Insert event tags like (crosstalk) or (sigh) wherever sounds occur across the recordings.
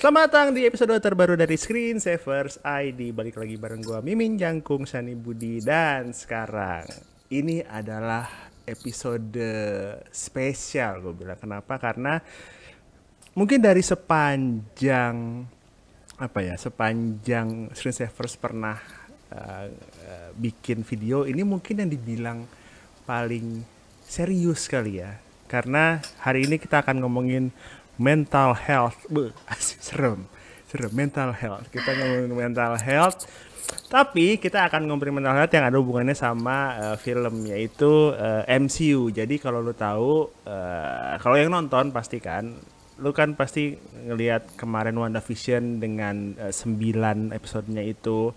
Selamat datang di episode terbaru dari Screen Savers ID. Balik lagi bareng gue, Mimin Jangkung, Sani Budi dan sekarang ini adalah episode spesial gue bilang. Kenapa? Karena mungkin dari sepanjang apa ya, sepanjang Screen Savers pernah uh, uh, bikin video ini mungkin yang dibilang paling serius kali ya. Karena hari ini kita akan ngomongin mental health. Asyik, (laughs) serem. Serem mental health. Kita ngomongin mental health. Tapi kita akan ngomongin mental health yang ada hubungannya sama uh, film yaitu uh, eh, MCU. Jadi kalau lu tahu uh, kalau yang nonton pastikan lu kan pasti ngelihat kemarin WandaVision dengan uh, 9 episodenya itu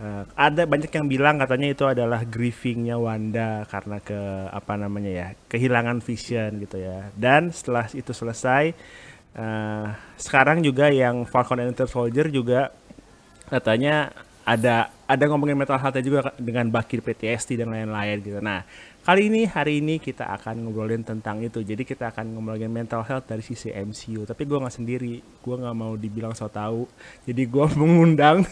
Uh, ada banyak yang bilang katanya itu adalah grievingnya Wanda karena ke apa namanya ya kehilangan Vision gitu ya. Dan setelah itu selesai, uh, sekarang juga yang Falcon and Winter Soldier juga katanya ada ada ngomongin mental health juga dengan Bakir PTSD dan lain-lain gitu. Nah, Kali ini, hari ini kita akan ngobrolin tentang itu. Jadi kita akan ngobrolin mental health dari sisi MCU. Tapi gue nggak sendiri, gue nggak mau dibilang so tau. Jadi gue (laughs) mengundang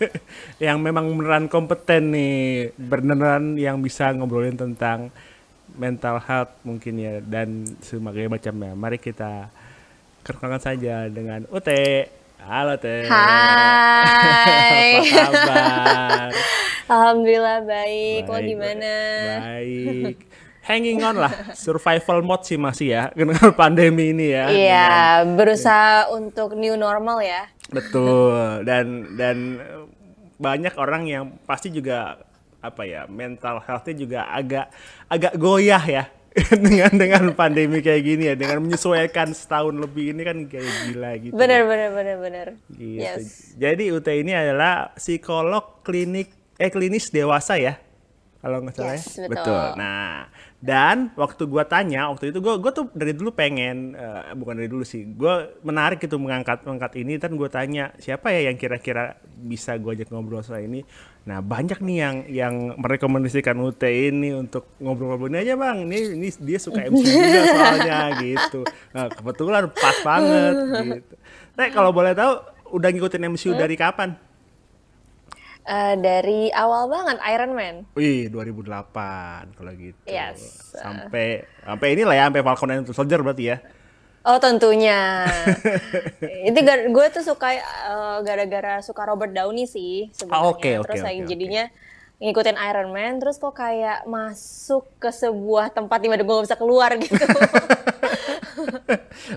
(laughs) yang memang beneran kompeten nih, beneran yang bisa ngobrolin tentang mental health mungkin ya dan sebagainya macamnya. Mari kita perkenalkan saja dengan Ute. Halo Teh. Hai. Apa kabar? (laughs) Alhamdulillah baik. baik Lo gimana? Baik. Hanging on lah, survival mode sih masih ya (laughs) dengan pandemi ini ya. Iya, yeah, berusaha yeah. untuk new normal ya. Betul. Dan dan banyak orang yang pasti juga apa ya mental healthnya juga agak agak goyah ya (laughs) dengan dengan pandemi kayak gini ya dengan menyesuaikan setahun lebih ini kan kayak gila gitu benar ya. benar benar bener gitu. yes. jadi UT ini adalah psikolog klinik eh klinis dewasa ya kalau nggak salah ya. yes, ya betul. betul nah dan waktu gue tanya, waktu itu gue gue tuh dari dulu pengen uh, bukan dari dulu sih, gue menarik itu mengangkat mengangkat ini. Dan gue tanya siapa ya yang kira-kira bisa gue ajak ngobrol soal ini. Nah banyak nih yang yang merekomendasikan UT ini untuk ngobrol-ngobrol ini aja bang. Ini ini dia suka MC juga soalnya (laughs) gitu. Nah, kebetulan pas banget gitu. Nah kalau boleh tahu udah ngikutin MCU eh? dari kapan? Uh, dari awal banget Iron Man. Wih, 2008 kalau gitu. Yes. Sampai sampai inilah ya, sampai Falcon and Soldier berarti ya. Oh tentunya. (laughs) itu gue tuh suka gara eh, gara-gara suka Robert Downey sih sebenarnya. Oh, ah, okay, terus okay, okay, jadinya ngikutin Iron Man, terus kok kayak masuk ke sebuah tempat di mana gue gak bisa keluar gitu. (laughs)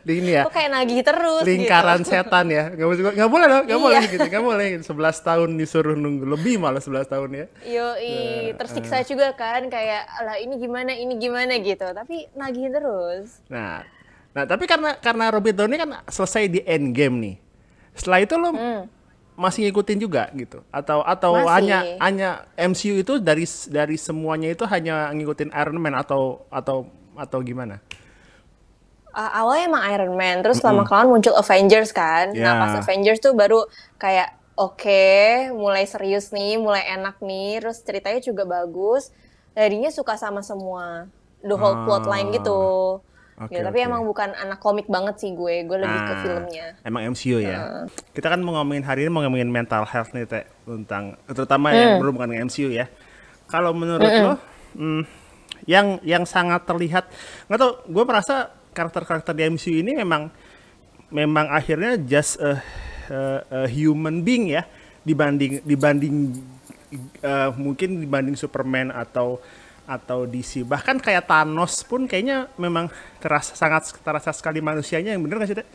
ini ya. Kok kayak nagih terus gitu? Lingkaran gitu. setan ya. Gak, boleh gak boleh dong, gak iya. boleh gitu. Gak boleh sebelas tahun disuruh nunggu, lebih malah sebelas tahun ya. Yo, nah, eh. tersiksa uh. juga kan kayak lah ini gimana, ini gimana gitu. Tapi nagih terus. Nah, nah tapi karena karena Robert Downey kan selesai di end game nih. Setelah itu lo hmm masih ngikutin juga gitu atau atau masih. hanya hanya MCU itu dari dari semuanya itu hanya ngikutin Iron Man atau atau atau gimana? uh, awalnya emang Iron Man, terus lama mm -hmm. kelamaan muncul Avengers kan. Yeah. Nah ya. pas Avengers tuh baru kayak oke, okay, mulai serius nih, mulai enak nih, terus ceritanya juga bagus. Jadinya suka sama semua the whole plot ah, plotline gitu. Okay, ya, tapi okay. emang bukan anak komik banget sih gue, gue lebih ke ah, filmnya. Emang MCU ya. Ah. Kita kan mau ngomongin hari ini mau ngomongin mental health nih teh tentang terutama ya, mm. yang berhubungan dengan MCU ya. Kalau menurut mm -mm. lo, hmm, yang yang sangat terlihat, nggak tau, gue merasa karakter-karakter di MCU ini memang memang akhirnya just a, a, a human being ya dibanding dibanding uh, mungkin dibanding Superman atau atau DC bahkan kayak Thanos pun kayaknya memang terasa sangat terasa sekali manusianya yang bener nggak sih Teh?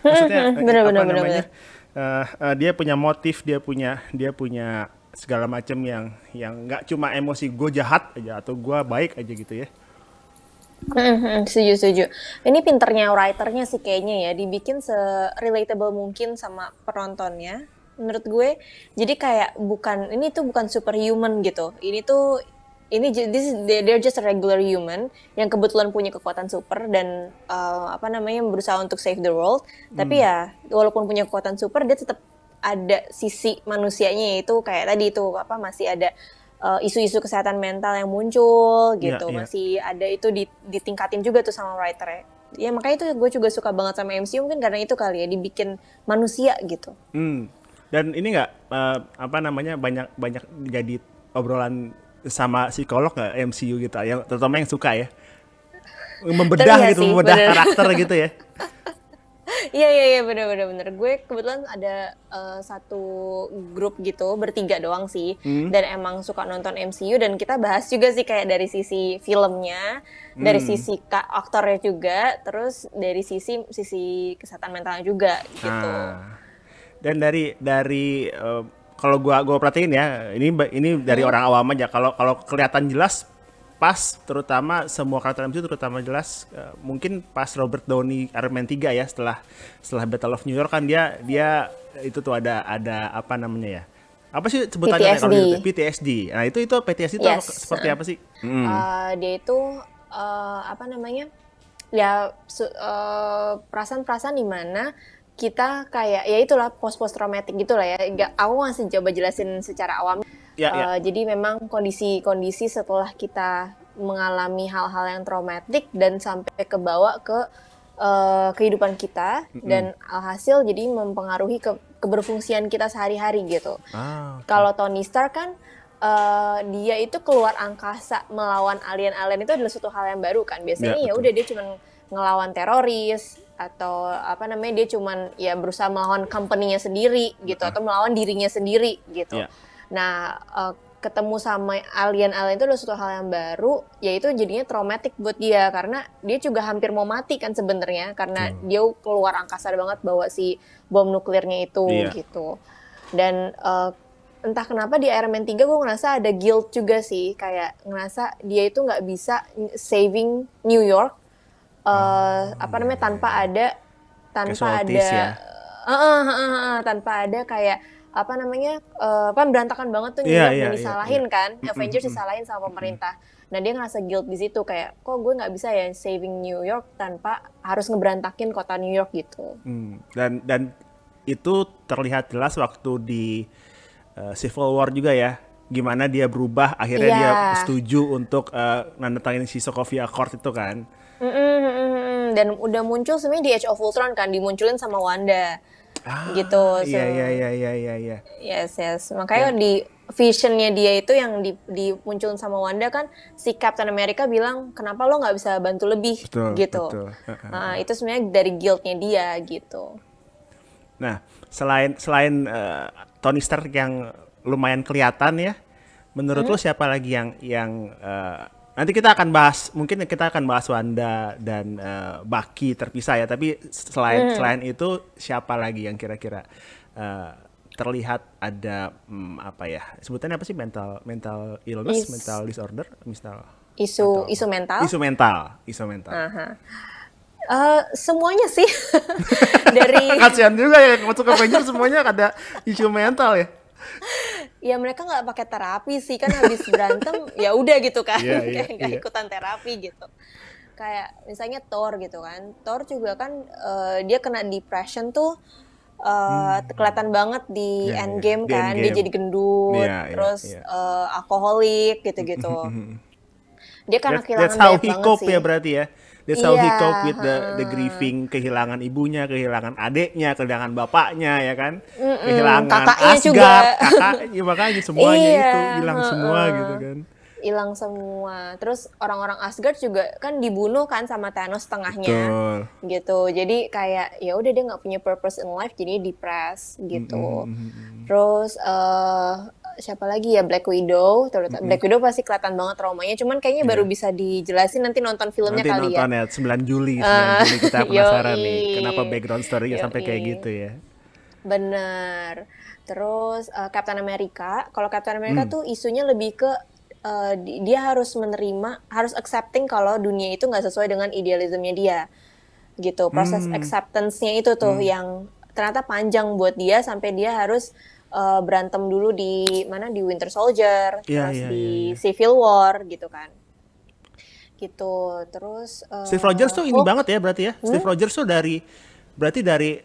Maksudnya (laughs) bener, apa bener, namanya? Bener. Uh, uh, dia punya motif, dia punya dia punya segala macam yang yang nggak cuma emosi gue jahat aja atau gue baik aja gitu ya. Mm-hmm, setuju Ini pinternya writernya sih kayaknya ya dibikin se relatable mungkin sama penontonnya. Menurut gue, jadi kayak bukan ini tuh bukan superhuman gitu. Ini tuh ini this they're just a regular human yang kebetulan punya kekuatan super dan uh, apa namanya berusaha untuk save the world. Tapi hmm. ya walaupun punya kekuatan super dia tetap ada sisi manusianya itu kayak tadi itu apa masih ada Eh, isu-isu uh, kesehatan mental yang muncul iya, gitu yeah, yeah. masih ada itu di ditingkatin juga tuh sama writer ya makanya itu gue juga suka banget sama MCU mungkin karena itu kali ya dibikin manusia gitu hmm. dan ini nggak uh, apa namanya banyak banyak jadi obrolan sama psikolog nggak MCU gitu ya terutama yang suka ya (laughs) membedah gitu sih, membedah bener. karakter gitu ya (laughs) Iya iya iya bener bener bener. Gue kebetulan ada uh, satu grup gitu bertiga doang sih hmm. dan emang suka nonton MCU dan kita bahas juga sih kayak dari sisi filmnya, hmm. dari sisi kak aktornya juga, terus dari sisi sisi kesehatan mentalnya juga gitu. Ah. Dan dari dari uh, kalau gua gua perhatiin ya, ini ini dari hmm. orang awam aja. Kalau kalau kelihatan jelas pas terutama semua karakter MCU terutama jelas uh, mungkin pas Robert Downey Iron Man 3 ya setelah setelah Battle of New York kan dia dia eh, itu tuh ada ada apa namanya ya apa sih sebutannya PTSD. Kalau itu, PTSD. Nah itu itu PTSD itu apa, seperti apa sih? Eh, hmm. Uh, dia itu uh, apa namanya ya uh, perasaan-perasaan di mana kita kayak ya itulah post post traumatik gitulah ya. Gak, aku masih coba jelasin secara awam Ya, ya. Uh, jadi memang kondisi-kondisi setelah kita mengalami hal-hal yang traumatik dan sampai ke bawah ke uh, kehidupan kita mm -hmm. dan alhasil jadi mempengaruhi ke keberfungsian kita sehari-hari gitu. Ah, okay. Kalau Tony Stark kan uh, dia itu keluar angkasa melawan alien-alien itu adalah suatu hal yang baru kan. Biasanya ya, ya udah dia cuma ngelawan teroris atau apa namanya dia cuma ya berusaha melawan company-nya sendiri gitu uh. atau melawan dirinya sendiri gitu. Yeah Nah, uh, ketemu sama alien-alien itu adalah suatu hal yang baru, yaitu jadinya traumatik buat dia karena dia juga hampir mau mati kan sebenarnya karena hmm. dia keluar angkasa banget bawa si bom nuklirnya itu yeah. gitu. Dan uh, entah kenapa di Iron Man 3 gue ngerasa ada guilt juga sih kayak ngerasa dia itu nggak bisa saving New York uh, hmm. apa namanya tanpa ada tanpa Casualties ada ya. uh, uh, uh, uh, uh, tanpa ada kayak apa namanya uh, kan berantakan banget tuh New yeah, yeah, yang disalahin yeah, yeah. kan Avengers disalahin sama pemerintah nah dia ngerasa guilt di situ kayak kok gue nggak bisa ya saving New York tanpa harus ngeberantakin kota New York gitu hmm. dan dan itu terlihat jelas waktu di uh, Civil War juga ya gimana dia berubah akhirnya yeah. dia iya. setuju untuk uh, eh, nandatangani si Sokovia Accord itu kan mm -mm, mm dan udah muncul sebenarnya di Age of Ultron kan dimunculin sama Wanda ah, gitu iya, so, iya iya iya iya iya yes yes makanya yeah. di visionnya dia itu yang di, dimunculin sama Wanda kan si Captain America bilang kenapa lo nggak bisa bantu lebih betul, gitu betul. Uh, itu sebenarnya dari guildnya dia gitu nah selain selain uh, Tony Stark yang lumayan kelihatan ya menurut hmm? lo siapa lagi yang yang eh, Nanti kita akan bahas, mungkin kita akan bahas Wanda dan uh, Baki terpisah ya. Tapi selain hmm. selain itu siapa lagi yang kira-kira uh, terlihat ada um, apa ya? Sebutannya apa sih mental mental illness, Is mental disorder, misal isu mental. isu mental. Isu mental, isu mental. -huh. Eh, uh, semuanya sih (laughs) dari (laughs) kasihan juga ya masuk ke Avengers semuanya ada isu mental ya ya mereka nggak pakai terapi sih kan habis berantem (laughs) ya udah gitu kan yeah, iya, (laughs) yeah, kayak nggak yeah. ikutan terapi gitu kayak misalnya Thor gitu kan Thor juga kan uh, dia kena depression tuh uh, hmm. kelihatan banget di yeah, iya. Endgame yeah. kan endgame. dia jadi gendut yeah, iya, terus yeah. Uh, alkoholik gitu-gitu (laughs) dia karena that's, kehilangan that's how banget ya sih. ya berarti ya That's how yeah. he iya. cope with the the hmm. grieving kehilangan ibunya, kehilangan adiknya, kehilangan bapaknya ya kan, Mm-mm. kehilangan kakaknya Asgard, juga. kakaknya makanya semuanya yeah. itu hilang semua gitu kan hilang semua. Terus orang-orang Asgard juga kan dibunuh kan sama Thanos setengahnya. Betul. Gitu. Jadi kayak ya udah dia nggak punya purpose in life jadi depres gitu. Mm -hmm. Terus uh, siapa lagi ya Black Widow mm-hmm. Black Widow pasti kelihatan banget traumanya cuman kayaknya yeah. baru iya. bisa dijelasin nanti nonton filmnya nanti kali nonton ya. ya 9 Juli 9 uh, eh, Juli kita (laughs) penasaran yoi. nih kenapa background story-nya sampai kayak gitu ya Bener. terus uh, Captain America kalau Captain America hmm. tuh isunya lebih ke uh, dia harus menerima harus accepting kalau dunia itu nggak sesuai dengan idealismenya dia gitu proses hmm. acceptance-nya itu tuh hmm. yang ternyata panjang buat dia sampai dia harus uh, berantem dulu di mana di Winter Soldier, yeah, terus yeah, di yeah, yeah. Civil War gitu kan gitu terus uh, Steve Rogers tuh ini oh. banget ya berarti ya hmm? Steve Rogers tuh dari berarti dari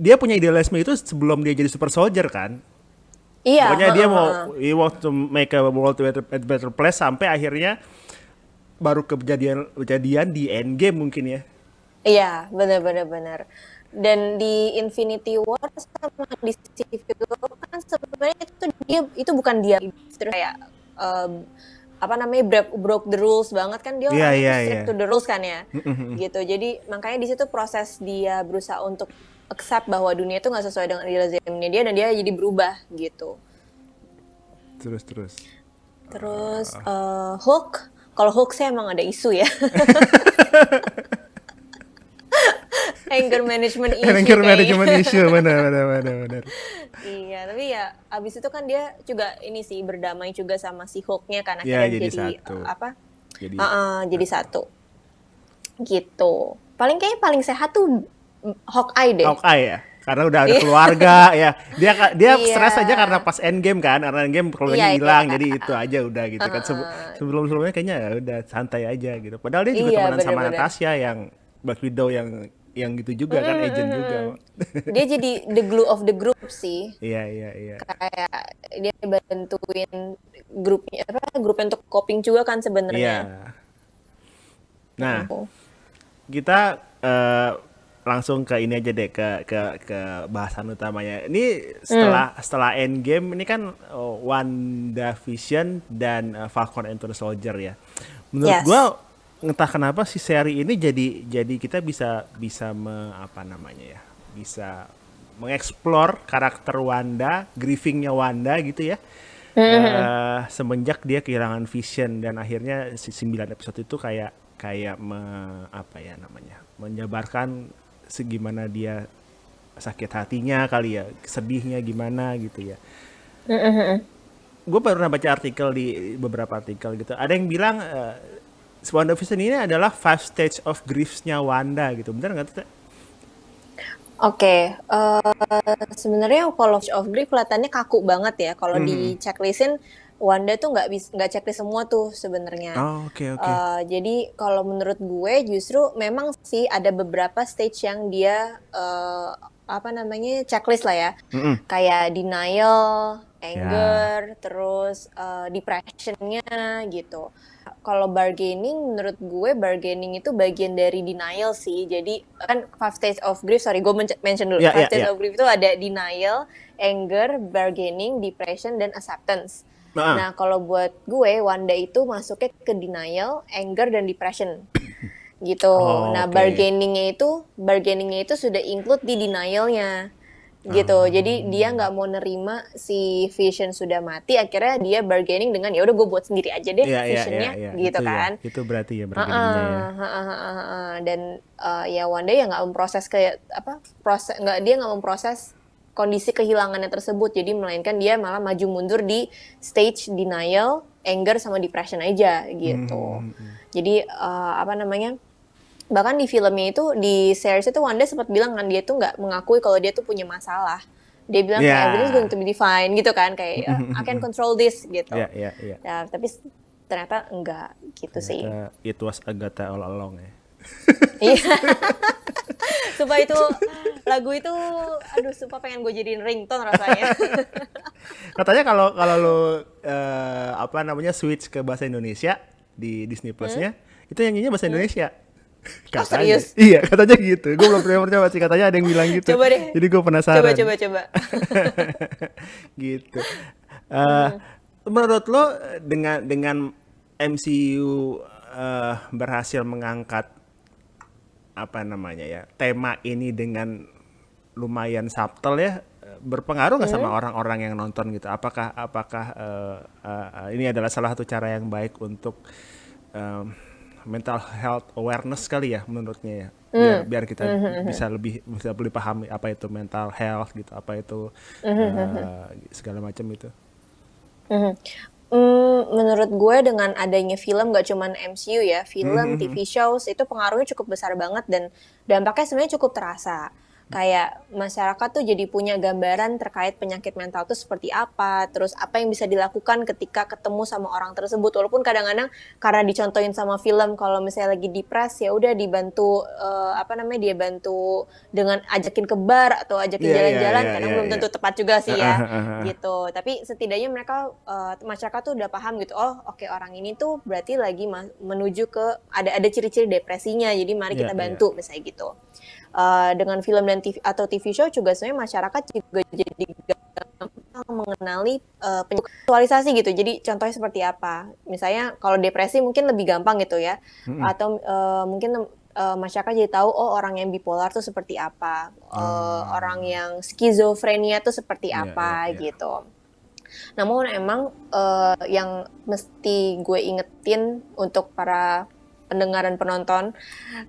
dia punya idealisme itu sebelum dia jadi super soldier kan iya pokoknya dia uh, mau he want to make a world better, a better place sampai akhirnya baru kejadian kejadian di Endgame mungkin ya iya benar benar benar dan di Infinity War sama di Civil War kan sebenarnya itu dia itu bukan dia terus kayak um, apa namanya break, broke the rules banget kan dia yeah, yeah, strict yeah. to the rules kan ya mm, mm, mm, gitu jadi makanya di situ proses dia berusaha untuk accept bahwa dunia itu nggak sesuai dengan idealismenya dia dan dia jadi berubah gitu terus terus terus uh, Hulk kalau Hulk saya emang ada isu ya (laughs) (laughs) anger management (laughs) issue. anger management gitu. issue, benar, (laughs) benar, benar, benar. iya, tapi ya abis itu kan dia juga ini sih berdamai juga sama si Hulknya kan ya, jadi, jadi satu. apa? Jadi, uh, uh, jadi satu. Gitu. Paling kayaknya paling sehat tuh mm, Hawkeye deh. Hawkeye ya karena udah ada iya. keluarga ya dia dia iya. stres aja karena pas end game kan karena end game keluarganya yeah, hilang kan. jadi itu aja udah gitu uh kan sebelum sebelumnya kayaknya ya udah santai aja gitu padahal dia juga yeah, temenan sama Natasha yang Black Widow yang yang gitu juga kan agent juga. Dia jadi the glue of the group sih. Iya iya iya. Kayak dia bantuin grupnya apa grupnya untuk coping juga kan sebenarnya. Iya. Nah, gitu. kita uh, langsung ke ini aja deh ke ke ke bahasan utamanya. Ini setelah hmm. setelah end game ini kan oh, Wanda Vision dan eh, Falcon and the Soldier ya. Menurut yes. gua entah kenapa si seri ini jadi jadi kita bisa bisa me, apa namanya ya bisa mengeksplor karakter Wanda, grievingnya Wanda gitu ya. Uh, semenjak dia kehilangan Vision dan akhirnya si 9 episode itu kayak kayak me, apa ya namanya menjabarkan segimana dia sakit hatinya kali ya sedihnya gimana gitu ya. uh, mm-hmm. Gue pernah baca artikel di beberapa artikel gitu. Ada yang bilang uh, Wanda Vision ini adalah five stage of griefs-nya Wanda gitu. Bener nggak tuh? Oke, okay. uh, eh, sebenarnya kalau of grief kelihatannya kaku banget ya. Kalau mm -hmm. di checklistin Wanda tuh nggak bisa nggak checklist semua tuh sebenarnya. Oh, oke okay, Okay. Uh, eh, jadi kalau menurut gue justru memang sih ada beberapa stage yang dia uh, apa namanya checklist lah ya. Mm -hmm. Kayak denial, ya. anger, yeah. terus uh, depressionnya gitu kalau bargaining menurut gue bargaining itu bagian dari denial sih. Jadi kan five stages of grief, sorry gue mention dulu. Yeah, five yeah, stages yeah. of grief itu ada denial, anger, bargaining, depression dan acceptance. Nah, nah kalau buat gue Wanda itu masuknya ke denial, anger dan depression. gitu. Oh, nah, okay. bargainingnya itu bargainingnya itu sudah include di denialnya gitu hmm. jadi dia nggak mau nerima si vision sudah mati akhirnya dia bargaining dengan ya udah gue buat sendiri aja deh yeah, iya, visionnya yeah, yeah, yeah. gitu itu ya. kan ya. itu berarti ya bargainingnya ya. dan uh, ya Wanda ya nggak memproses kayak apa proses nggak dia nggak memproses kondisi kehilangannya tersebut jadi melainkan dia malah maju mundur di stage denial anger sama depression aja gitu hmm. hmm, hmm. jadi uh, apa namanya bahkan di filmnya itu di series itu Wanda sempat bilang kan dia tuh nggak mengakui kalau dia tuh punya masalah dia bilang yeah. kayak everything's going to be fine gitu kan kayak (laughs) I can control this gitu yeah, yeah, yeah. ya tapi ternyata enggak gitu ternyata sih it was Agatha all along ya (laughs) iya itu lagu itu aduh sumpah pengen gue jadiin ringtone rasanya (laughs) katanya kalau kalau lo uh, eh, apa namanya switch ke bahasa Indonesia di Disney Plusnya hmm? itu nyanyinya bahasa hmm? Indonesia Oh, katanya, oh serius? Iya, katanya gitu. Gue belum pernah mencoba sih, katanya ada yang bilang gitu. Coba deh. Jadi gue penasaran. Coba, coba, coba. (laughs) gitu. Uh, hmm. Menurut lo dengan dengan MCU uh, eh, berhasil mengangkat apa namanya ya tema ini dengan lumayan subtle ya berpengaruh nggak hmm. sama orang-orang yang nonton gitu apakah apakah uh, uh, ini adalah salah satu cara yang baik untuk uh, mental health awareness kali ya menurutnya ya hmm. biar mm. biar kita mm -hmm. bisa lebih bisa lebih pahami apa itu mental health gitu apa itu mm -hmm. uh, segala macam itu mm -hmm. mm, menurut gue dengan adanya film gak cuman MCU ya film mm -hmm. TV shows itu pengaruhnya cukup besar banget dan dampaknya sebenarnya cukup terasa kayak masyarakat tuh jadi punya gambaran terkait penyakit mental tuh seperti apa, terus apa yang bisa dilakukan ketika ketemu sama orang tersebut. Walaupun kadang-kadang karena dicontohin sama film kalau misalnya lagi depres ya udah dibantu uh, apa namanya dia bantu dengan ajakin ke bar atau ajakin iya, iya, jalan-jalan yeah, yeah, yeah, karena yeah, belum yeah. tentu tepat juga sih ya. (laughs) gitu. Tapi setidaknya mereka uh, masyarakat tuh udah paham gitu. Oh, oke okay, orang ini tuh berarti lagi menuju ke ada ada ciri-ciri depresinya. Jadi mari yeah, kita iya. bantu yeah. misalnya gitu. Eh, dengan film dan TV, atau TV show juga sebenarnya masyarakat juga jadi gampang mengenali uh, visualisasi gitu. Jadi contohnya seperti apa? Misalnya kalau depresi mungkin lebih gampang gitu ya, hmm. atau uh, mungkin uh, masyarakat jadi tahu oh orang yang bipolar tuh seperti apa, Oh. uh. orang yang skizofrenia tuh seperti yeah, apa yeah, yeah. gitu. Namun emang uh, yang mesti gue ingetin untuk para pendengar dan penonton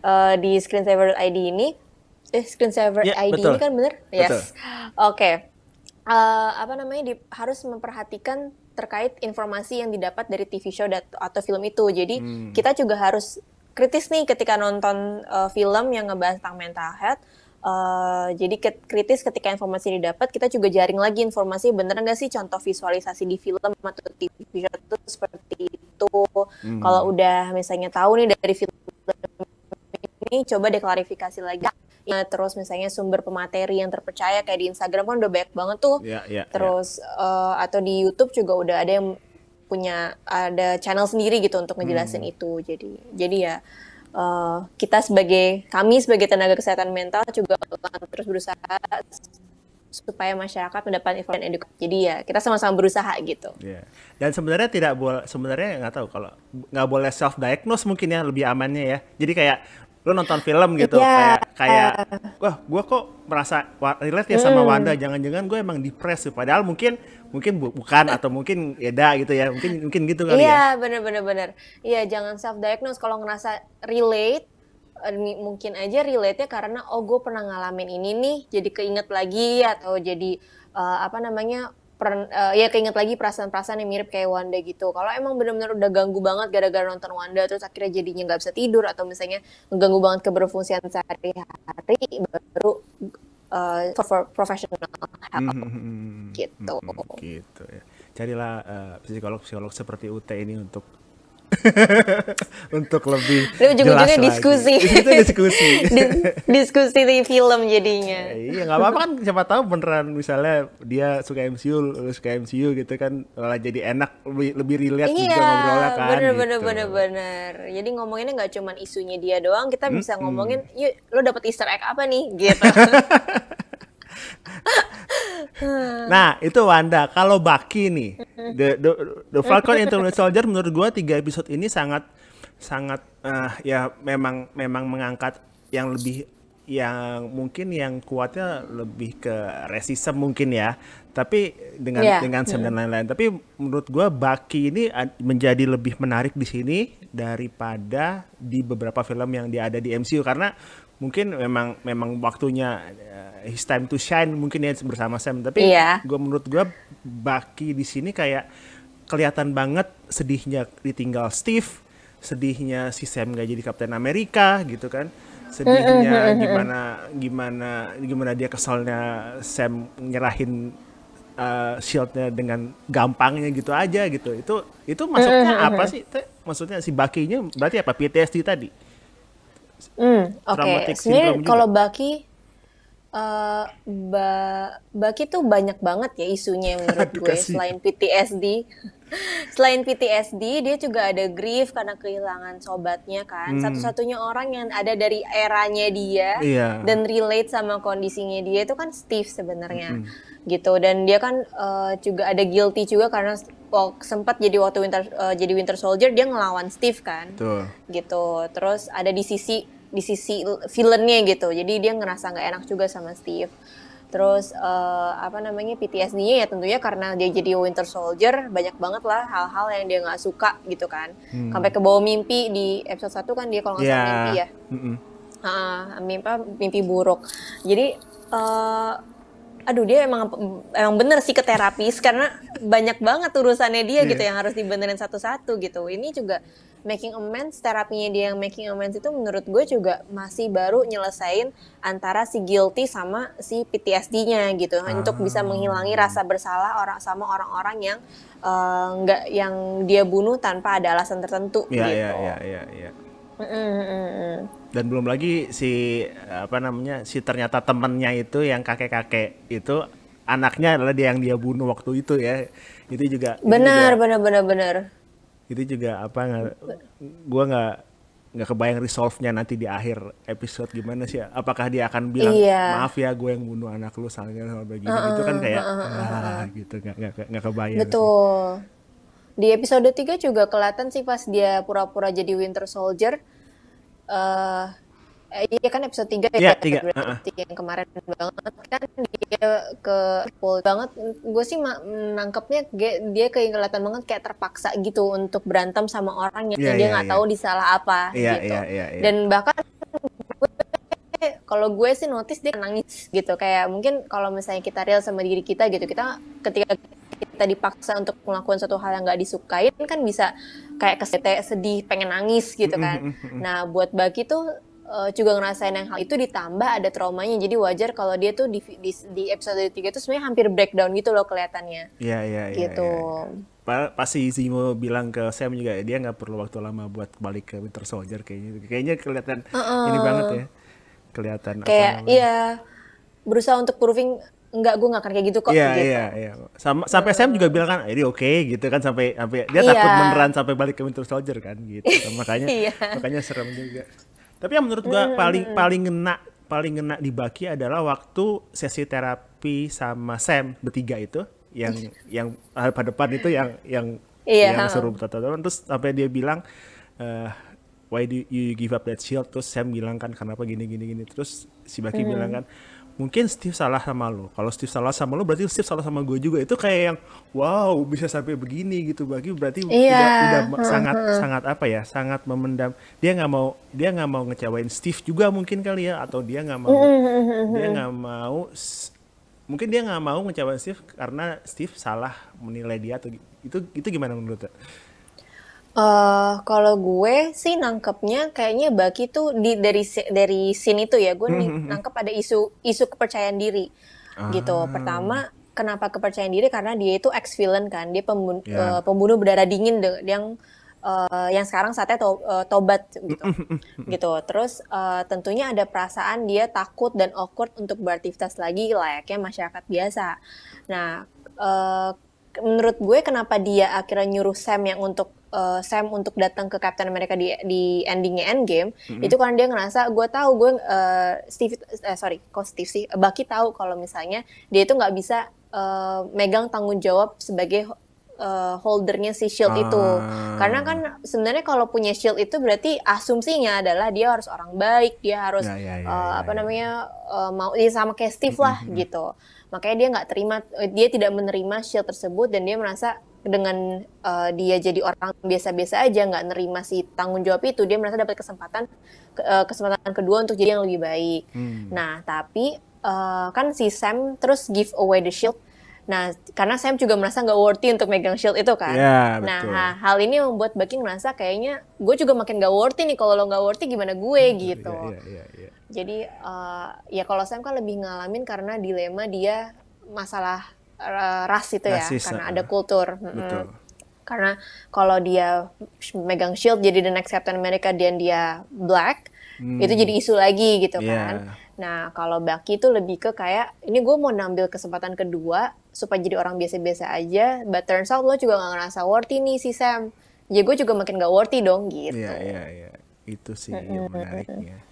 uh, di screensaver.id ini eh screensaver ya, ID betul. ini kan benar? Yes. Oke. Okay. Uh, eh, apa namanya di, harus memperhatikan terkait informasi yang didapat dari TV show dat, atau film itu. Jadi hmm. kita juga harus kritis nih ketika nonton uh, film yang ngebahas tentang mental health. Uh, jadi kritis ketika informasi didapat, kita juga jaring lagi informasi bener nggak sih contoh visualisasi di film atau TV show itu seperti itu. Hmm. Kalau udah misalnya tahu nih dari film ini, coba deklarifikasi lagi ya, terus misalnya sumber pemateri yang terpercaya kayak di Instagram kan udah banyak banget tuh yeah, yeah, terus yeah. Iya. Uh, atau di YouTube juga udah ada yang punya ada channel sendiri gitu untuk hmm. ngejelasin hmm. itu jadi jadi ya uh, kita sebagai kami sebagai tenaga kesehatan mental juga terus berusaha supaya masyarakat mendapat informasi edukasi. Jadi ya kita sama-sama berusaha gitu. Yeah. Dan sebenarnya tidak boleh sebenarnya nggak tahu kalau nggak boleh self diagnose mungkin ya lebih amannya ya. Jadi kayak lu nonton film gitu yeah. kayak kayak eh. wah gue kok merasa relate ya sama hmm. Wanda jangan-jangan gue emang depres padahal mungkin mungkin bu bukan atau mungkin beda gitu ya mungkin mungkin gitu kali yeah, ya iya bener bener bener iya jangan self diagnose kalau ngerasa relate eh, mungkin aja relate-nya karena oh gue pernah ngalamin ini nih jadi keinget lagi atau jadi uh, apa namanya per, uh, ya keinget lagi perasaan-perasaan yang mirip kayak Wanda gitu. Kalau emang bener-bener udah ganggu banget gara-gara nonton Wanda, terus akhirnya jadinya nggak bisa tidur atau misalnya mengganggu banget keberfungsian sehari-hari, baru uh, for professional help mm-hmm. Mhm, mhm, mhm, gitu. Mm-hmm. Gitu ya. Carilah uh, psikolog-psikolog seperti UT ini untuk (laughs) untuk lebih Lalu ujung-ujungnya diskusi itu diskusi (laughs) diskusi di film jadinya ya, iya nggak apa-apa kan siapa tahu beneran misalnya dia suka MCU lu suka MCU gitu kan malah jadi enak lebih lebih relate iya, juga ngobrolnya kan bener bener gitu. bener bener jadi ngomonginnya nggak cuma isunya dia doang kita hmm, bisa ngomongin yuk lo dapet Easter egg apa nih gitu (laughs) (laughs) nah itu Wanda kalau Baki nih the the, the Falcon and the Winter Soldier menurut gue tiga episode ini sangat sangat uh, ya memang memang mengangkat yang lebih yang mungkin yang kuatnya lebih ke resisem mungkin ya tapi dengan yeah. dengan sem dan lain-lain tapi menurut gue Baki ini menjadi lebih menarik di sini daripada di beberapa film yang dia ada di MCU karena mungkin memang memang waktunya eh, his time to shine mungkin ya bersama Sam tapi iya. gue menurut gue Baki di sini kayak kelihatan banget sedihnya ditinggal Steve sedihnya si Sam gak jadi Kapten Amerika gitu kan sedihnya gimana gimana gimana dia kesalnya Sam nyerahin uh, shieldnya dengan gampangnya gitu aja gitu itu itu maksudnya apa sih maksudnya si bakinya berarti apa PTSD tadi hmm, oke. okay. Sebenarnya kalau baki Uh, ba Baki tuh banyak banget ya isunya menurut gue selain PTSD. (laughs) selain PTSD, dia juga ada grief karena kehilangan sobatnya kan. Hmm. Satu-satunya orang yang ada dari eranya dia yeah. dan relate sama kondisinya dia itu kan Steve sebenarnya. Hmm. Gitu dan dia kan uh, juga ada guilty juga karena oh, sempat jadi waktu Winter uh, jadi Winter Soldier dia ngelawan Steve kan. Tuh. Gitu. Terus ada di sisi di sisi villainnya gitu jadi dia ngerasa nggak enak juga sama Steve terus uh, apa namanya PTSD-nya ya tentunya karena dia jadi Winter Soldier banyak banget lah hal-hal yang dia nggak suka gitu kan hmm. sampai ke bawah mimpi di episode 1 kan dia kalau nggak yeah. salah iya. mimpi ya mm -mm. uh, mimpi mimpi buruk jadi uh, aduh dia emang emang bener sih ke terapis karena banyak banget urusannya dia yeah. gitu iya. yang harus dibenerin satu-satu gitu. Ini juga making amends terapinya dia yang making amends itu menurut gue juga masih baru nyelesain antara si guilty sama si PTSD-nya gitu ah. untuk bisa menghilangi rasa bersalah orang sama orang-orang yang enggak eh, uh, yang dia bunuh tanpa ada alasan tertentu yeah, gitu. Iya iya iya iya. Dan belum lagi si apa namanya si ternyata temennya itu yang kakek-kakek itu anaknya adalah dia yang dia bunuh waktu itu ya. Itu juga benar juga, benar benar benar. Itu juga apa nggak gua nggak nggak kebayang resolve-nya nanti di akhir episode gimana sih ya. apakah dia akan bilang iya. maaf ya gue yang bunuh anak lu soalnya soal begini gitu. uh, -uh. itu kan kayak uh, uh, uh, ah gitu nggak nggak kebayang betul sih. Di episode 3 juga kelihatan sih pas dia pura-pura jadi Winter Soldier. Uh, iya kan episode 3 ya, iya, tiga. Uh -huh. yang kemarin banget kan dia ke full banget. Gue sih menangkapnya dia kelihatan banget kayak terpaksa gitu untuk berantem sama orang yang yeah, dia iya, nggak yeah, yeah. tahu disalah apa yeah, gitu. Yeah, yeah, yeah. Dan bahkan kalau gue sih notice dia nangis gitu kayak mungkin kalau misalnya kita real sama diri kita gitu kita ketika kita dipaksa untuk melakukan satu hal yang nggak disukain kan bisa kayak kesete sedih pengen nangis gitu kan nah buat bagi tuh uh, juga ngerasain yang hal itu ditambah ada traumanya jadi wajar kalau dia tuh di, di, di episode 3 itu sebenarnya hampir breakdown gitu loh kelihatannya iya iya iya gitu ya, ya. Pa pasti Zimo bilang ke Sam juga dia nggak perlu waktu lama buat balik ke Winter Soldier kayaknya kayaknya kelihatan uh -uh. ini banget ya kelihatan kayak iya berusaha untuk proving enggak gue nggak akan kayak gitu kok yeah, gitu. Yeah, yeah. Sama sampai Sam juga bilang kan, ini oke okay, gitu kan sampai sampai dia yeah. takut beneran sampai balik ke Winter Soldier kan gitu. (laughs) makanya yeah. makanya serem juga. Tapi yang menurut gua paling paling ngena paling ngena di Baki adalah waktu sesi terapi sama Sam bertiga itu yang (laughs) yang eh, pada depan itu yang yang yeah. yang seru bertatapan terus sampai dia bilang uh, why do you give up that shield terus Sam bilang kan kenapa gini gini gini terus si Baki hmm. bilang kan mungkin Steve salah sama lo. Kalau Steve salah sama lo berarti Steve salah sama gue juga. Itu kayak yang wow bisa sampai begini gitu. Bagi berarti yeah. udah, iya. udah sangat sangat apa ya? Sangat memendam. Dia nggak mau dia nggak mau ngecewain Steve juga mungkin kali ya atau dia nggak mau dia nggak mau mungkin dia nggak mau ngecewain Steve karena Steve salah menilai dia atau itu itu gimana menurut lo? Uh, kalau gue sih nangkepnya kayaknya baki tuh di dari dari sini tuh ya gue hmm, hmm, hmm. nangkep ada isu isu kepercayaan diri gitu. ah. gitu. Pertama kenapa kepercayaan diri karena dia itu ex villain kan dia pembun- yeah. Ya. uh, pembunuh berdarah dingin yang uh, yang sekarang saatnya to uh, tobat gitu. gitu. Terus uh, tentunya ada perasaan dia takut dan awkward untuk beraktivitas lagi layaknya masyarakat biasa. Nah, uh, menurut gue kenapa dia akhirnya nyuruh Sam yang untuk uh, Sam untuk datang ke Captain America di di endingnya Endgame mm-hmm. itu karena dia ngerasa gue tahu gue uh, Steve uh, sorry kok Steve sih Bucky tahu kalau misalnya dia itu nggak bisa uh, megang tanggung jawab sebagai uh, holdernya si shield ah. itu karena kan sebenarnya kalau punya shield itu berarti asumsinya adalah dia harus orang baik dia harus ya, ya, ya, uh, apa ya, ya. namanya uh, mau dia sama kayak Steve lah mm-hmm. gitu makanya dia nggak terima dia tidak menerima shield tersebut dan dia merasa dengan uh, dia jadi orang biasa-biasa aja nggak nerima si tanggung jawab itu dia merasa dapat kesempatan ke, uh, kesempatan kedua untuk jadi yang lebih baik hmm. nah tapi uh, kan si Sam terus give away the shield nah karena Sam juga merasa nggak worthy untuk megang shield itu kan yeah, nah betul. Hal, hal ini membuat Bucky merasa kayaknya gue juga makin nggak worthy nih kalau lo nggak worthy gimana gue hmm, gitu yeah, yeah, yeah, iya. jadi uh, ya kalau Sam kan lebih ngalamin karena dilema dia masalah ras itu ya, Rasis, karena uh, ada kultur. Betul. Hmm. Karena kalau dia megang shield jadi the next Captain America dan dia black, hmm. itu jadi isu lagi gitu yeah. kan. Nah, kalau Baki itu lebih ke kayak ini gue mau nambil kesempatan kedua supaya jadi orang biasa-biasa aja, but turns out lo juga gak ngerasa worthy nih si Sam. Ya gue juga makin gak worthy dong gitu. Iya, iya, iya. Itu sih yang menariknya.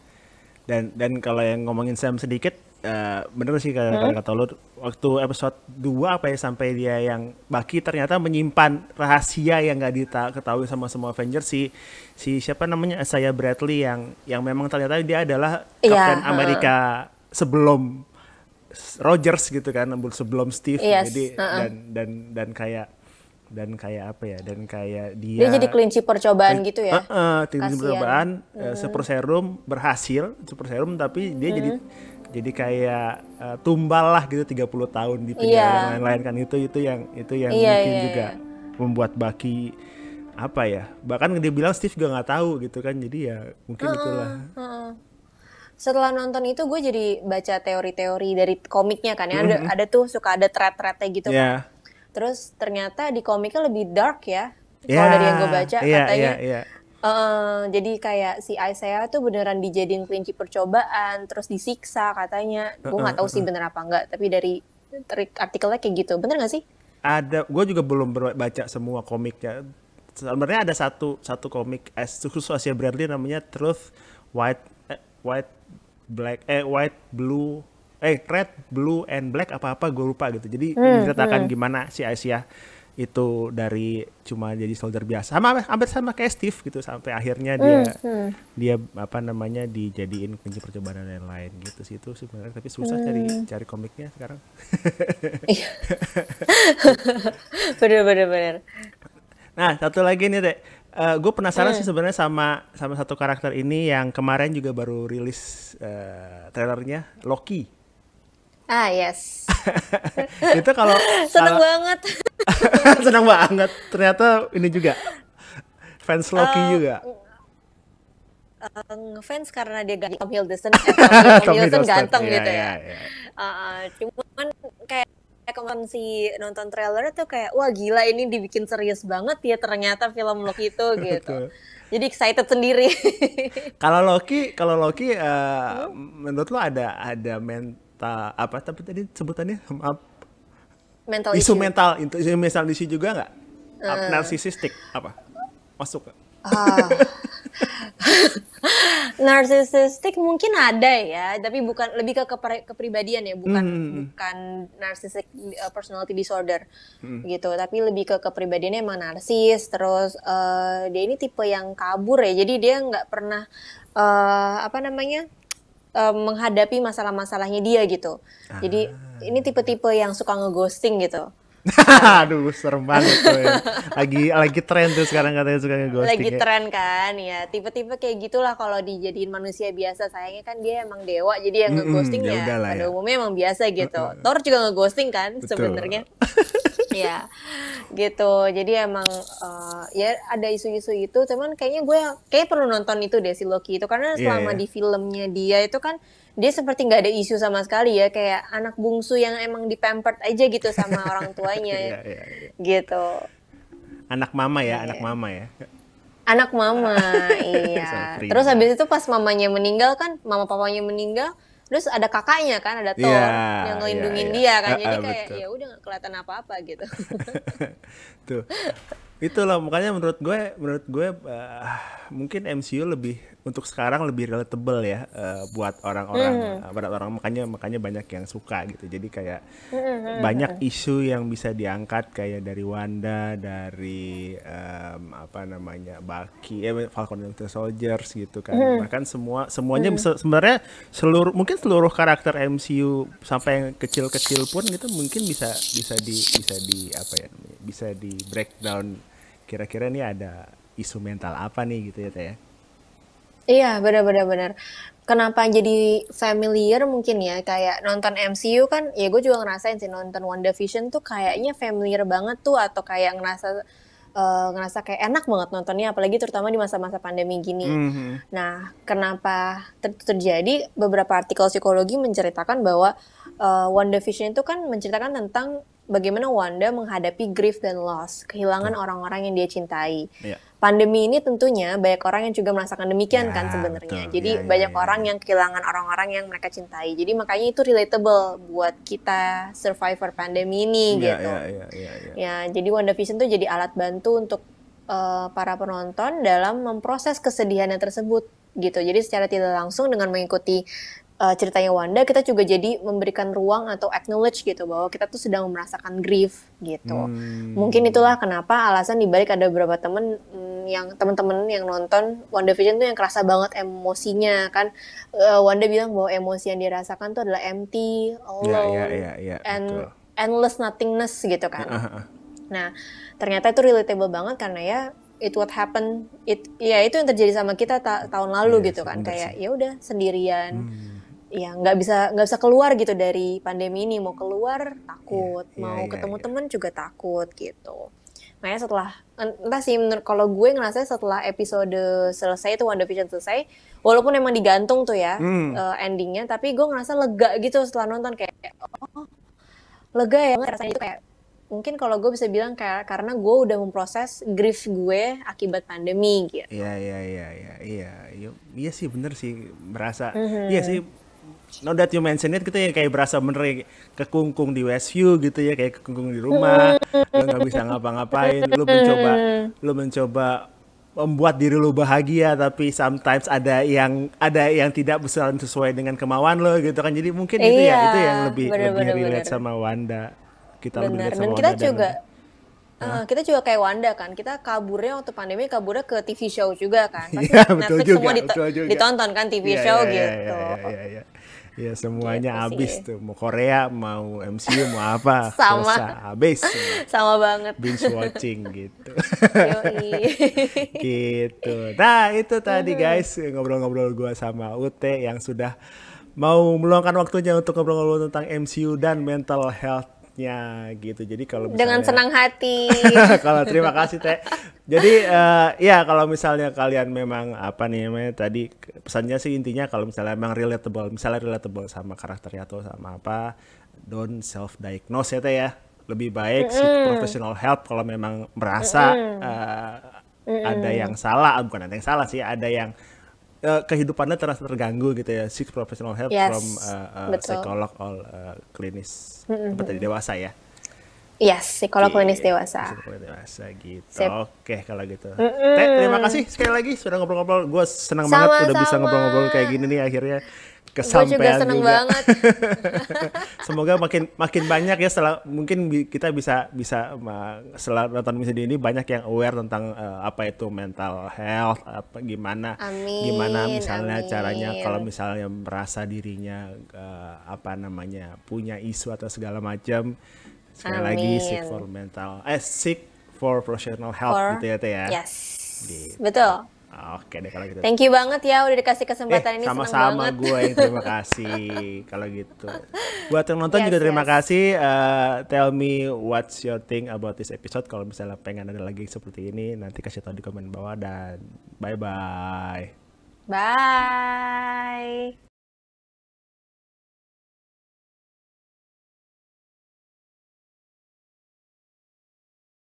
Dan dan kalau yang ngomongin Sam sedikit, Eh, bener sih kata, -kata, hmm? kata lo waktu episode 2 apa ya sampai dia yang Baki ternyata menyimpan rahasia yang gak diketahui sama semua Avengers si si siapa namanya saya Bradley yang yang memang ternyata dia adalah iya, Captain yeah, Amerika hmm. sebelum Rogers gitu kan sebelum Steve yes, jadi uh -uh. dan dan dan kayak dan kayak apa ya dan kayak dia dia jadi kelinci percobaan gitu ya uh, uh, kelinci percobaan mm. uh, super serum berhasil super serum tapi dia mm. jadi hmm jadi kayak uh, eh, tumbal lah gitu 30 tahun di penjara yeah. dan lain-lain kan itu itu yang itu yang yeah, mungkin yeah, juga yeah. membuat Baki apa ya bahkan dia bilang Steve juga nggak tahu gitu kan jadi ya mungkin uh -uh, itulah uh -uh. setelah nonton itu gue jadi baca teori-teori dari komiknya kan ya ada mm -hmm. ada tuh suka ada thread-threadnya gitu yeah. kan terus ternyata di komiknya lebih dark ya yeah. kalau iya. dari yang gue baca yeah, katanya yeah, yeah Uh, jadi kayak si Isaiah tuh beneran dijadiin kelinci percobaan, terus disiksa katanya. Gue nggak tahu sih bener apa enggak, tapi dari artikelnya kayak gitu. Bener nggak sih? Ada, gue juga belum baca semua komiknya. Sebenarnya ada satu satu komik khusus Asia Bradley namanya Truth White eh, White Black eh White Blue eh Red Blue and Black apa apa gue lupa gitu. Jadi hmm, diceritakan hmm. gimana si Aisyah itu dari cuma jadi soldier biasa sama hampir sama kayak Steve gitu sampai akhirnya dia mm, -hmm. dia apa namanya dijadiin kunci percobaan dan lain-lain gitu sih itu sebenarnya tapi susah mm. cari hmm. cari komiknya sekarang iya. (laughs) bener bener bener nah satu lagi nih dek uh, eh, gue penasaran mm. sih hmm. sebenarnya sama sama satu karakter ini yang kemarin juga baru rilis uh, trailernya Loki Ah yes. (laughs) itu kalau (laughs) seneng banget. (laughs) seneng banget. Ternyata ini juga fans Loki uh, juga. Uh, fans karena dia ganteng Tom Hiddleston, eh, Tom, Tom Hiddleston ganteng yeah, gitu ya. Yeah, yeah. Uh, cuman kayak kemarin si nonton trailer tuh kayak wah gila ini dibikin serius banget ya ternyata film Loki itu gitu. Jadi excited sendiri. kalau Loki, kalau Loki uh, hmm? menurut lo ada ada men ta, apa tapi tadi sebutannya maaf mental isu, issue. mental itu isu mental isu juga nggak uh. narsisistik apa masuk gak? Ah. (laughs) narsisistik mungkin ada ya, tapi bukan lebih ke kepribadian ya, bukan mm. bukan uh, personality disorder mm. gitu, tapi lebih ke kepribadiannya emang narsis. Terus uh, dia ini tipe yang kabur ya, jadi dia nggak pernah uh, apa namanya uh, menghadapi masalah-masalahnya dia gitu. Ah. Jadi ini tipe-tipe yang suka ngeghosting gitu. (laughs) Aduh, serem banget tuh. Ya. Lagi lagi tren tuh sekarang katanya suka ngeghosting. Lagi ya. tren kan, ya. Tipe-tipe kayak gitulah kalau dijadiin manusia biasa. Sayangnya kan dia emang dewa, jadi yang ngeghosting mm -hmm, ya, ya, ya pada umumnya emang biasa gitu. Uh -uh. Thor juga ngeghosting kan sebenarnya. (laughs) Iya. (laughs) gitu. Jadi emang uh, ya ada isu-isu itu, cuman kayaknya gue kayak perlu nonton itu deh si Loki itu karena iya, selama yeah. di filmnya dia itu kan dia seperti nggak ada isu sama sekali ya kayak anak bungsu yang emang dipempert aja gitu sama (laughs) orang tuanya. yeah, yeah, yeah. Gitu. Anak mama ya, yeah. anak mama ya anak mama (laughs) iya terus habis itu pas mamanya meninggal kan mama papanya meninggal terus ada kakaknya kan ada Thor yeah, yang iya, ngelindungin yeah, yeah. dia kan jadi ah, kayak ya udah nggak kelihatan apa-apa gitu (laughs) tuh itulah makanya menurut gue menurut gue uh, mungkin MCU lebih untuk sekarang lebih relatable ya uh, buat orang-orang mm. Eh, berat orang makanya makanya banyak yang suka gitu jadi kayak mm. banyak hmm. isu yang bisa diangkat kayak dari Wanda dari um, apa namanya Bucky eh, Falcon and the Soldiers gitu kan mm. bahkan semua semuanya mm. sebenarnya seluruh mungkin seluruh karakter MCU sampai yang kecil-kecil pun gitu mungkin bisa bisa di bisa di apa ya bisa di breakdown kira-kira ini ada isu mental apa nih gitu ya teh? Ya? Iya benar-benar benar. Kenapa jadi familiar mungkin ya kayak nonton MCU kan ya gue juga ngerasain sih nonton Wonder Vision tuh kayaknya familiar banget tuh atau kayak ngerasa uh, ngerasa kayak enak banget nontonnya apalagi terutama di masa-masa pandemi gini. Mm -hmm. Nah, kenapa ter terjadi beberapa artikel psikologi menceritakan bahwa uh, eh, Vision itu kan menceritakan tentang bagaimana Wanda menghadapi grief dan loss, kehilangan iya. orang-orang yang dia cintai. Yeah. Pandemi ini tentunya banyak orang yang juga merasakan demikian yeah, kan sebenarnya. Jadi yeah, iya, banyak yeah, orang yang kehilangan orang-orang yang mereka cintai. Jadi makanya itu relatable buat kita survivor pandemi ini yeah, gitu. Yeah, yeah, yeah, yeah. Ya, jadi Wanda Vision tuh jadi alat bantu untuk uh, para penonton dalam memproses kesedihan yang tersebut gitu. Jadi secara tidak langsung dengan mengikuti uh, ceritanya Wanda kita juga jadi memberikan ruang atau acknowledge gitu bahwa kita tuh sedang merasakan grief gitu. Hmm. Mungkin itulah kenapa alasan dibalik ada beberapa temen mm, yang teman-teman yang nonton Wanda Vision tuh yang kerasa banget emosinya kan uh, Wanda bilang bahwa emosi yang dirasakan tuh adalah empty, alone, yeah, yeah, yeah, yeah, and betul. endless nothingness gitu kan. nah, ternyata itu relatable banget karena ya it what happened it ya itu yang terjadi sama kita ta tahun lalu yes, iya, gitu kan kayak ya udah sendirian. Hmm ya nggak bisa nggak bisa keluar gitu dari pandemi ini mau keluar iya, takut yeah, mau yeah, ketemu yeah. temen juga takut gitu makanya setelah entah sih menurut kalau gue ngerasa setelah episode selesai itu Wonder Vision selesai walaupun emang digantung tuh ya mm. uh, endingnya tapi gue ngerasa lega gitu setelah nonton kayak oh lega ya rasanya itu kayak mungkin kalau gue bisa bilang kayak karena gue udah memproses grief gue akibat pandemi gitu iya iya iya iya iya iya, iya sih bener sih merasa mm -hmm. iya sih now that you mention it kita gitu ya kayak berasa bener ya, kekungkung di Westview gitu ya kayak kekungkung di rumah lo nggak bisa ngapa-ngapain lo mencoba lo mencoba membuat diri lo bahagia tapi sometimes ada yang ada yang tidak berjalan sesuai dengan kemauan lo gitu kan jadi mungkin itu ya, iya, ya itu yang lebih bener, lebih bener, relate bener. sama Wanda kita bener. lebih relate sama dan kita Wanda juga dan Uh, kita juga kayak Wanda kan, kita kaburnya waktu pandemi kaburnya ke TV show juga kan. (laughs) Iya, Pasti betul Netflix juga, semua dit juga. ditonton kan TV ya, iya, show ya, gitu. Ya, ya, ya, Ya semuanya gitu habis tuh, mau Korea, mau MCU, mau apa, (laughs) sama habis. (laughs) Sama banget. Binge watching gitu. gitu. Nah itu tadi guys ngobrol-ngobrol gue sama Ute yang sudah mau meluangkan waktunya untuk ngobrol-ngobrol tentang MCU dan mental health selanjutnya gitu. Jadi kalau misalnya, dengan senang hati. (laughs) kalau terima kasih Teh. Jadi uh, ya kalau misalnya kalian memang apa nih namanya tadi pesannya sih intinya kalau misalnya memang relatable, misalnya relatable sama karakternya atau sama apa, don't self diagnose ya Teh ya. Lebih baik mm -hmm. seek professional help kalau memang merasa mm -hmm. uh, mm -hmm. ada yang salah, ah, bukan ada yang salah sih, ada yang uh, kehidupannya terasa terganggu gitu ya seek professional help yes, from uh, uh, psikolog or uh, klinis mm-hmm. dari dewasa ya Yes, psikolog okay. klinis dewasa. Psikolog dewasa gitu. Oke, okay, kalau gitu. Mm -mm. Teh, terima kasih sekali lagi sudah ngobrol-ngobrol. Gue senang banget udah bisa ngobrol-ngobrol kayak gini nih akhirnya kesampaian juga seneng juga. banget. (laughs) Semoga makin makin banyak ya setelah mungkin kita bisa bisa setelah nonton video ini banyak yang aware tentang uh, apa itu mental health apa gimana amin, gimana misalnya amin. caranya kalau misalnya merasa dirinya uh, apa namanya punya isu atau segala macam sekali amin. lagi seek for mental eh seek for professional health for, gitu ya teh ya. Yes. Gitu. Betul. Ah, oke deh kalau gitu. Thank you banget ya udah dikasih kesempatan eh, ini sama-sama gue terima kasih (laughs) kalau gitu. Buat yang nonton yes, juga terima yes. kasih. Uh, tell me what's your thing about this episode. Kalau misalnya pengen ada lagi seperti ini nanti kasih tahu di komen bawah dan bye bye. Bye.